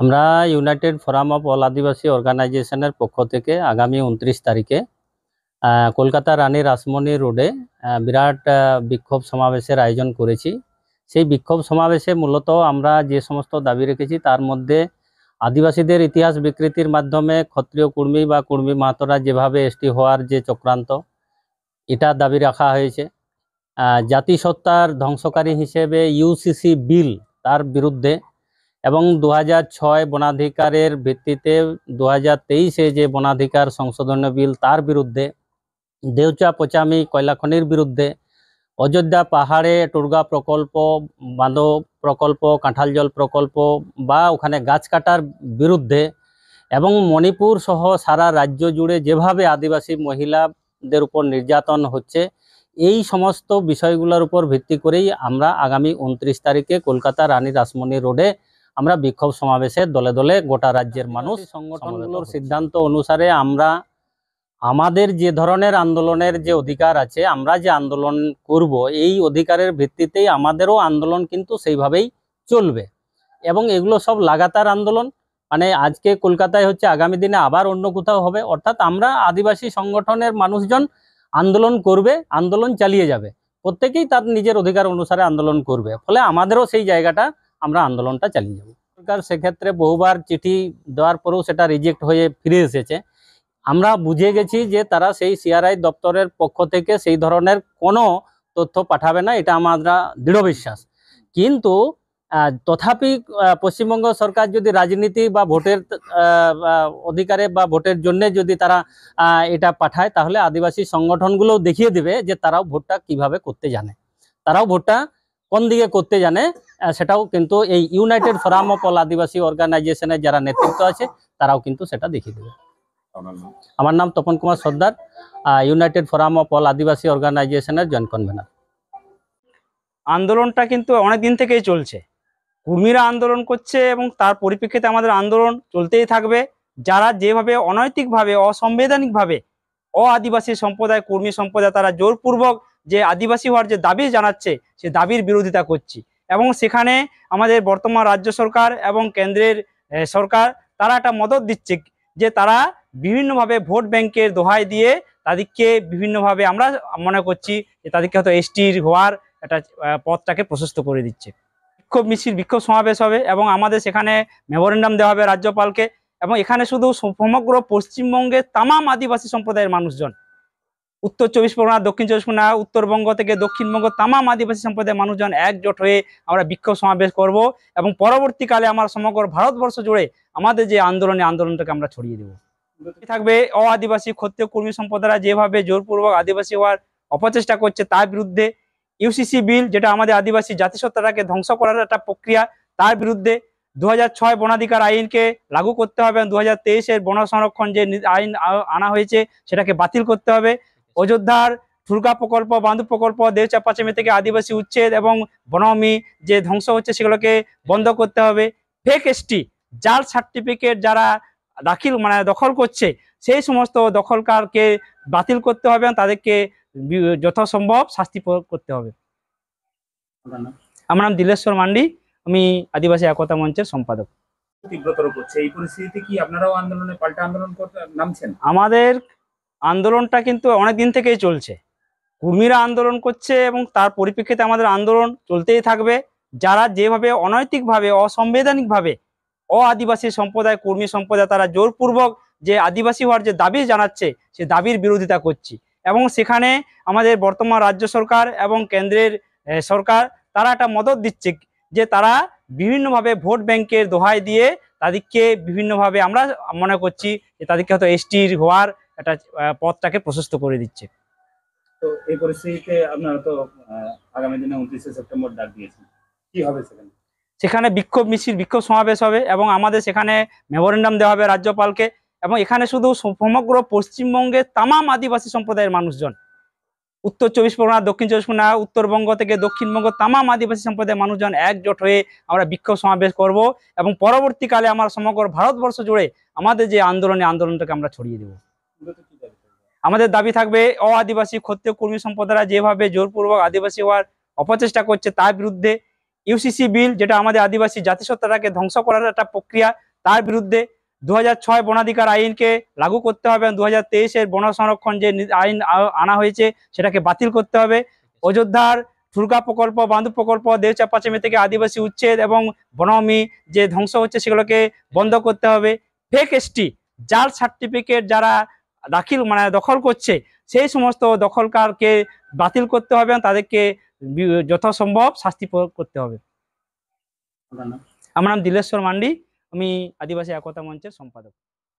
আমরা United Forum of All Adivasi অর্গানাইজেশনের পক্ষ থেকে আগামী উনত্রিশ তারিখে কলকাতা রানী রাসমণি রোডে বিরাট বিক্ষোভ সমাবেশের আয়োজন করেছি সেই বিক্ষোভ সমাবেশে মূলত আমরা যে সমস্ত দাবি রেখেছি তার মধ্যে আদিবাসীদের ইতিহাস বিকৃতির মাধ্যমে ক্ষত্রিয় কুর্মী বা কুর্মী মাতরা যেভাবে এসটি হওয়ার যে চক্রান্ত এটা দাবি রাখা হয়েছে জাতিসত্তার ধ্বংসকারী হিসেবে ইউসিসি বিল তার বিরুদ্ধে এবং দু ছয় বনাধিকারের ভিত্তিতে দু হাজার যে বনাধিকার সংশোধনীয় বিল তার বিরুদ্ধে দেউচা পচামি কয়লাখনির বিরুদ্ধে অযোধ্যা পাহাড়ে টুর্গা প্রকল্প বাঁধব প্রকল্প কাঁঠাল জল প্রকল্প বা ওখানে গাছ কাটার বিরুদ্ধে এবং মণিপুর সহ সারা রাজ্য জুড়ে যেভাবে আদিবাসী মহিলাদের উপর নির্যাতন হচ্ছে এই সমস্ত বিষয়গুলোর উপর ভিত্তি করেই আমরা আগামী উনত্রিশ তারিখে কলকাতা রানী রাসমণি রোডে আমরা বিক্ষোভ সমাবেশে দলে দলে গোটা রাজ্যের মানুষ সংগঠনগুলোর সিদ্ধান্ত অনুসারে আমরা আমাদের যে ধরনের আন্দোলনের যে অধিকার আছে আমরা যে আন্দোলন করব এই অধিকারের ভিত্তিতেই আমাদেরও আন্দোলন কিন্তু সেইভাবেই চলবে এবং এগুলো সব লাগাতার আন্দোলন মানে আজকে কলকাতায় হচ্ছে আগামী দিনে আবার অন্য কোথাও হবে অর্থাৎ আমরা আদিবাসী সংগঠনের মানুষজন আন্দোলন করবে আন্দোলন চালিয়ে যাবে প্রত্যেকেই তার নিজের অধিকার অনুসারে আন্দোলন করবে ফলে আমাদেরও সেই জায়গাটা আমরা আন্দোলনটা চালিয়ে যাব সরকার সেক্ষেত্রে বহুবার চিঠি দেওয়ার পরেও সেটা রিজেক্ট হয়ে ফিরে এসেছে আমরা বুঝে গেছি যে তারা সেই সিআরআই দপ্তরের পক্ষ থেকে সেই ধরনের কোনো তথ্য পাঠাবে না এটা আমরা দৃঢ় বিশ্বাস কিন্তু তথাপি পশ্চিমবঙ্গ সরকার যদি রাজনীতি বা ভোটের অধিকারে বা ভোটের জন্য যদি তারা এটা পাঠায় তাহলে আদিবাসী সংগঠনগুলোও দেখিয়ে দিবে যে তারাও ভোটটা কিভাবে করতে জানে তারাও ভোটটা কোন দিকে করতে জানে সেটাও কিন্তু এই United Forum of All Adivasi অর্গানাইজেশনের যারা নেতৃত্ব আছে তারাও কিন্তু সেটা দেখিয়ে দেবে আমার নাম Tapan Kumar Sardar United Forum of All Adivasi অর্গানাইজেশনের জয়েন্ট কনভেনার আন্দোলনটা কিন্তু অনেক দিন থেকেই চলছে কর্মীরা আন্দোলন করছে এবং তার পরিপ্রেক্ষিতে আমাদের আন্দোলন চলতেই থাকবে যারা যেভাবে অনৈতিকভাবে অসংবিধানিকভাবে অ আদিবাসী সম্প্রদায় কর্মী সম্প্রদায় তারা জোরপূর্বক যে আদিবাসী হওয়ার যে দাবি জানাচ্ছে সে দাবির বিরোধিতা করছি এবং সেখানে আমাদের বর্তমান রাজ্য সরকার এবং কেন্দ্রের সরকার তারা একটা মদত দিচ্ছে যে তারা বিভিন্নভাবে ভোট ব্যাংকের দোহাই দিয়ে তাদেরকে বিভিন্নভাবে আমরা মনে করছি যে তাদেরকে হয়তো এসটির হওয়ার একটা পথটাকে প্রশস্ত করে দিচ্ছে বিক্ষোভ মিছিল বিক্ষোভ সমাবেশ হবে এবং আমাদের সেখানে মেমোরেন্ডাম দেওয়া হবে রাজ্যপালকে এবং এখানে শুধু সমগ্র পশ্চিমবঙ্গের তামাম আদিবাসী সম্প্রদায়ের মানুষজন উত্তর চব্বিশ পরগনা দক্ষিণ চব্বিশ পরগনা উত্তরবঙ্গ থেকে দক্ষিণবঙ্গ তামাম আদিবাসী সম্প্রদায়ের মানুষজন একজোট হয়ে আমরা বিক্ষোভ সমাবেশ করব এবং পরবর্তীকালে আমার সমগ্র ভারতবর্ষ জুড়ে আমাদের যে আন্দোলনে আন্দোলনটাকে আমরা ছড়িয়ে দেব থাকবে অ আদিবাসী ক্ষত্রিয় কর্মী সম্প্রদায়রা যেভাবে জোরপূর্বক আদিবাসী হওয়ার অপচেষ্টা করছে তার বিরুদ্ধে ইউসিসি বিল যেটা আমাদের আদিবাসী জাতিসত্তাটাকে ধ্বংস করার একটা প্রক্রিয়া তার বিরুদ্ধে দু বনাধিকার আইনকে লাগু করতে হবে এবং দু হাজার বন সংরক্ষণ যে আইন আনা হয়েছে সেটাকে বাতিল করতে হবে অযোধ্যার দুর্গা প্রকল্প বান্ধব প্রকল্প দেহ চাপাচামি থেকে আদিবাসী উচ্ছেদ এবং বনমি যে ধ্বংস হচ্ছে সেগুলোকে বন্ধ করতে হবে ফেক এসটি জাল সার্টিফিকেট যারা দাখিল মানে দখল করছে সেই সমস্ত দখলকারকে বাতিল করতে হবে তাদেরকে যথাসম্ভব শাস্তি করতে হবে আমার নাম দিলেশ্বর মান্ডি আমি আদিবাসী একতা মঞ্চের সম্পাদক তীব্রতর করছে এই পরিস্থিতিতে কি আপনারাও আন্দোলনে পাল্টা আন্দোলন করতে নামছেন আমাদের আন্দোলনটা কিন্তু অনেক দিন থেকেই চলছে কর্মীরা আন্দোলন করছে এবং তার পরিপ্রেক্ষিতে আমাদের আন্দোলন চলতেই থাকবে যারা যেভাবে অনৈতিকভাবে অসংবিধানিকভাবে অ আদিবাসী সম্প্রদায় কর্মী সম্প্রদায় তারা জোরপূর্বক যে আদিবাসী হওয়ার যে দাবি জানাচ্ছে সে দাবির বিরোধিতা করছি এবং সেখানে আমাদের বর্তমান রাজ্য সরকার এবং কেন্দ্রের সরকার তারা একটা মদত দিচ্ছে যে তারা বিভিন্নভাবে ভোট ব্যাংকের দোহাই দিয়ে তাদেরকে বিভিন্নভাবে আমরা মনে করছি যে তাদেরকে হয়তো এসটির হওয়ার একটা পথটাকে প্রশস্ত করে দিচ্ছে তো এই পরিস্থিতিতে আপনারা তো আগামী দিনে উনত্রিশে সেপ্টেম্বর ডাক দিয়েছেন কি হবে সেখানে সেখানে বিক্ষোভ মিছিল বিক্ষোভ সমাবেশ হবে এবং আমাদের সেখানে মেমোরেন্ডাম দেওয়া হবে রাজ্যপালকে এবং এখানে শুধু সমগ্র পশ্চিমবঙ্গের তামাম আদিবাসী সম্প্রদায়ের মানুষজন উত্তর চব্বিশ পরগনা দক্ষিণ চব্বিশ পরগনা উত্তরবঙ্গ থেকে দক্ষিণবঙ্গ তামাম আদিবাসী সম্প্রদায়ের মানুষজন একজোট হয়ে আমরা বিক্ষোভ সমাবেশ করব এবং পরবর্তীকালে আমার সমগ্র ভারতবর্ষ জুড়ে আমাদের যে আন্দোলনে আন্দোলনটাকে আমরা ছড়িয়ে দেবো আমাদের দাবি থাকবে অ আদিবাসী ক্ষত্রিয় কর্মী সম্প্রদায়রা যেভাবে জোরপূর্বক আদিবাসী হওয়ার অপচেষ্টা করছে তার বিরুদ্ধে ইউসিসি বিল যেটা আমাদের আদিবাসী জাতিসত্তাটাকে ধ্বংস করার একটা প্রক্রিয়া তার বিরুদ্ধে দু ছয় বনাধিকার আইনকে লাগু করতে হবে দু হাজার তেইশের বন সংরক্ষণ যে আইন আনা হয়েছে সেটাকে বাতিল করতে হবে অযোধ্যার ঠুরকা প্রকল্প বান্ধব প্রকল্প দেওচাপাচেমি থেকে আদিবাসী উচ্ছেদ এবং বনমি যে ধ্বংস হচ্ছে সেগুলোকে বন্ধ করতে হবে ফেক এসটি জাল সার্টিফিকেট যারা দাখিল মানে দখল করছে সেই সমস্ত দখলকারকে বাতিল করতে হবে তাদেরকে যথাসম্ভব শাস্তি প্রয়োগ করতে হবে আমার নাম দিলেশ্বর মান্ডি আমি আদিবাসী একতা মঞ্চের সম্পাদক